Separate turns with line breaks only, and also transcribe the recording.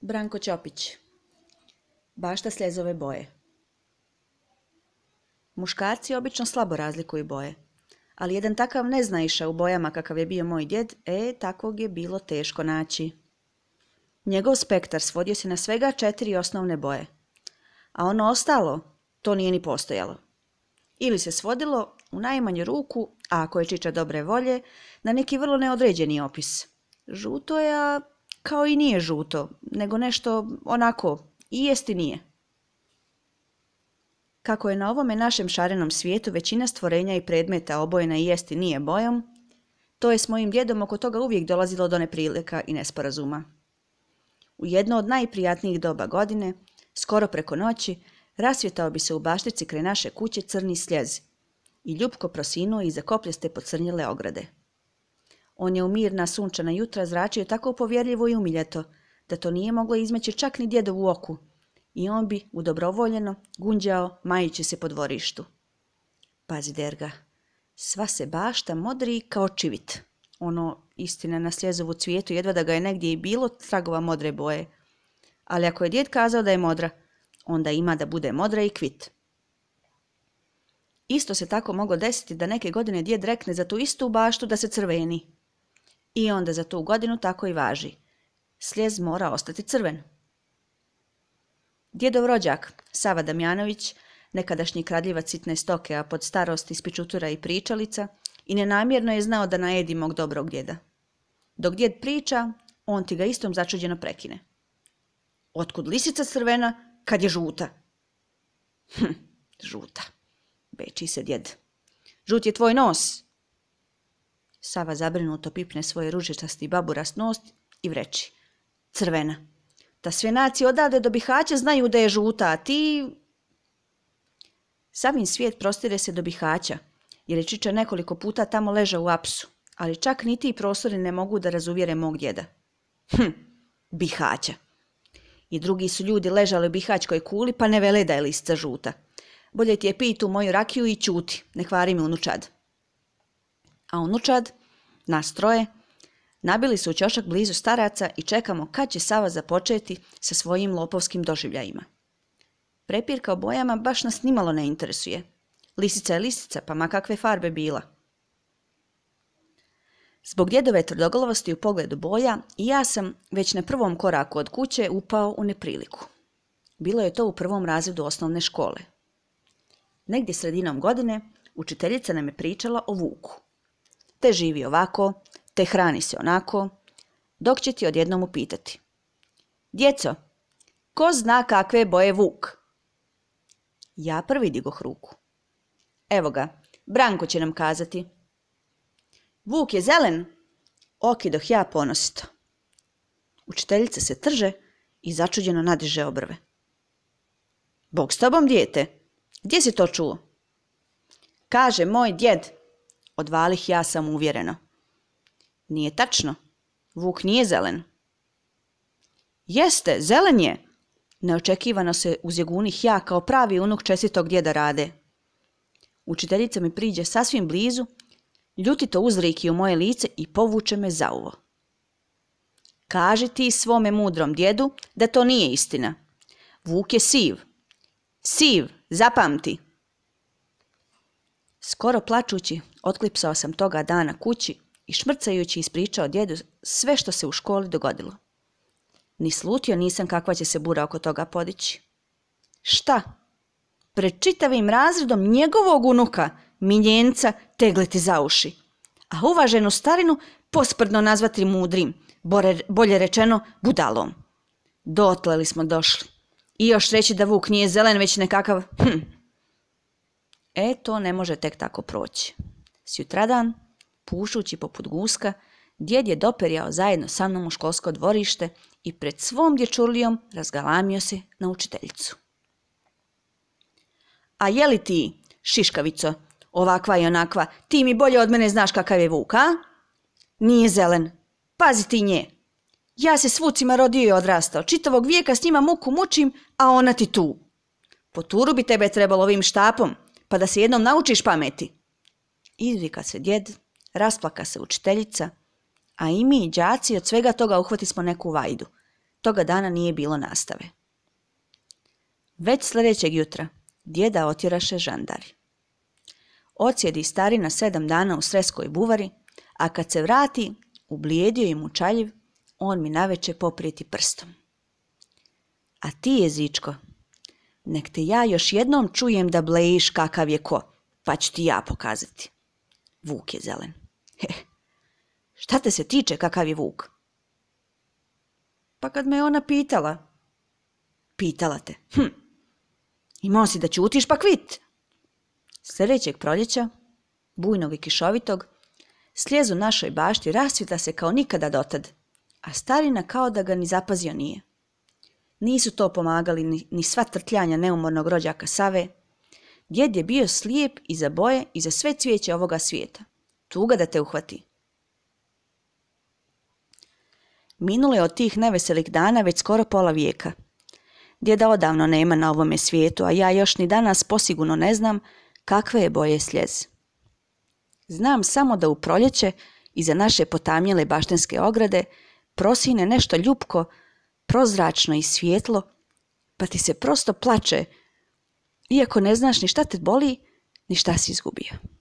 Branko Ćopić Bašta sljezove boje Muškarci obično slabo razlikuju boje, ali jedan takav ne neznaiša u bojama kakav je bio moj djed, e, takvog je bilo teško naći. Njegov spektar svodio se na svega četiri osnovne boje, a ono ostalo, to nije ni postojalo. Ili se svodilo, u najmanju ruku, a ako je čiča dobre volje, na neki vrlo neodređeni opis. Žuto je, a kao i nije žuto, nego nešto onako, i jesti nije. Kako je na ovome našem šarenom svijetu većina stvorenja i predmeta obojena i jesti nije bojom, to je s mojim djedom oko toga uvijek dolazilo do neprilika i nesporazuma. U jedno od najprijatnijih doba godine, skoro preko noći, rasvjetao bi se u baštici kraj naše kuće crni sljez i ljupko prosinuo iza kopljaste pocrnjile ograde. On je u mirna sunčana jutra zračio tako povjerljivo i umiljeto, da to nije moglo izmeći čak ni djedovu oku, i on bi udobrovoljeno gunđao majući se po dvorištu. Pazi, Derga, sva se bašta modri kao čivit. Ono, istina, na sljezovu cvijetu jedva da ga je negdje i bilo tragova modre boje. Ali ako je djed kazao da je modra, onda ima da bude modra i kvit. Isto se tako moglo desiti da neke godine djed rekne za tu istu baštu da se crveni i onda za tu godinu tako i važi. Slijez mora ostati crven. Djedov rođak, Sava Damjanović, nekadašnji kradljivac sitne stoke, a pod starost ispičutura i pričalica, i nenamjerno je znao da najedi mog dobrog djeda. Dok djed priča, on ti ga istom začuđeno prekine. Otkud lisica crvena, kad je žuta? Hm, žuta. Beči se djed. Žut je tvoj nos, Sava zabrinuto pipne svoje ružičasti i nos i vreći. Crvena. Da sve nacije odade do Bihaća znaju da je žuta, a ti... Savin svijet prostire se do Bihaća, jer je Čiča nekoliko puta tamo leža u apsu, ali čak niti i prostori ne mogu da razuvjere mog djeda. Hm, Bihaća. I drugi su ljudi ležali u Bihaćkoj kuli, pa ne vele da je lista žuta. Bolje ti je pitu moju rakiju i čuti, ne kvari mi unučad. A unučad nas troje, nabili su u čošak blizu staraca i čekamo kad će Sava započeti sa svojim lopovskim doživljajima. Prepirka o bojama baš nas nimalo ne interesuje. Lisica je lisica, pa ma kakve farbe bila. Zbog djedove tvrdogolovosti u pogledu boja i ja sam već na prvom koraku od kuće upao u nepriliku. Bilo je to u prvom razredu osnovne škole. Negdje sredinom godine učiteljica nam je pričala o Vuku te živi ovako, te hrani se onako, dok će ti odjednom upitati. Djeco, ko zna kakve boje vuk? Ja prvi digoh ruku. Evo ga, Branko će nam kazati. Vuk je zelen, okidoh ja ponosito. Učiteljica se trže i začuđeno nadiže obrve. Bog s tobom, dijete, gdje si to čuo? Kaže moj djed, odvalih ja sam uvjereno. Nije tačno. Vuk nije zelen. Jeste, zelen je. Neočekivano se uzjegunih ja kao pravi unuk čestitog djeda rade. Učiteljica mi priđe sasvim blizu, ljutito uzriki u moje lice i povuče me za uvo. Kaži ti svome mudrom djedu da to nije istina. Vuk je siv. Siv, zapamti! Skoro plačući, otklipsao sam toga dana kući i šmrcajući ispričao djedu sve što se u školi dogodilo. Ni slutio nisam kakva će se bura oko toga podići. Šta? Pred čitavim razredom njegovog unuka, minjenca tegliti za uši. A uvaženu starinu posprdno nazvati mudrim, bolje rečeno budalom. Dotle smo došli. I još reći da Vuk nije zelen, već nekakav, hm, E, to ne može tek tako proći. Sjutradan, pušući poput guska, djed je doperjao zajedno sa mnom u školsko dvorište i pred svom dječurlijom razgalamio se na učiteljicu. A je li ti, šiškavico, ovakva i onakva, ti mi bolje od mene znaš kakav je vuka. Nije zelen. Pazi ti nje. Ja se s vucima rodio i odrastao. Čitavog vijeka s njima muku mučim, a ona ti tu. Po turu bi tebe trebalo ovim štapom, pa da se jednom naučiš pameti. Izvika se djed, rasplaka se učiteljica, a i mi, đaci, od svega toga uhvati smo neku vajdu. Toga dana nije bilo nastave. Već sljedećeg jutra djeda otjeraše žandari. Ocijedi stari na sedam dana u Sreskoj buvari, a kad se vrati, ublijedio i mučaljiv, on mi naveče poprijeti prstom. A ti jezičko, Nek te ja još jednom čujem da blejiš kakav je ko, pa ću ti ja pokazati. Vuk je zelen. He, šta te se tiče kakav je Vuk? Pa kad me ona pitala. Pitala te. Hm. Imao si da ćutiš pa kvit. Sljedećeg proljeća, bujnog i kišovitog, sljezu našoj bašti rasvita se kao nikada dotad, a starina kao da ga ni zapazio nije. Nisu to pomagali ni, sva trtljanja neumornog rođaka Save. Djed je bio slijep i za boje i za sve cvijeće ovoga svijeta. Tuga da te uhvati. Minulo je od tih neveselih dana već skoro pola vijeka. Djeda odavno nema na ovome svijetu, a ja još ni danas posigurno ne znam kakve je boje sljez. Znam samo da u proljeće, iza naše potamjele baštenske ograde, prosine nešto ljupko prozračno i svijetlo, pa ti se prosto plače, iako ne znaš ni šta te boli, ni šta si izgubio.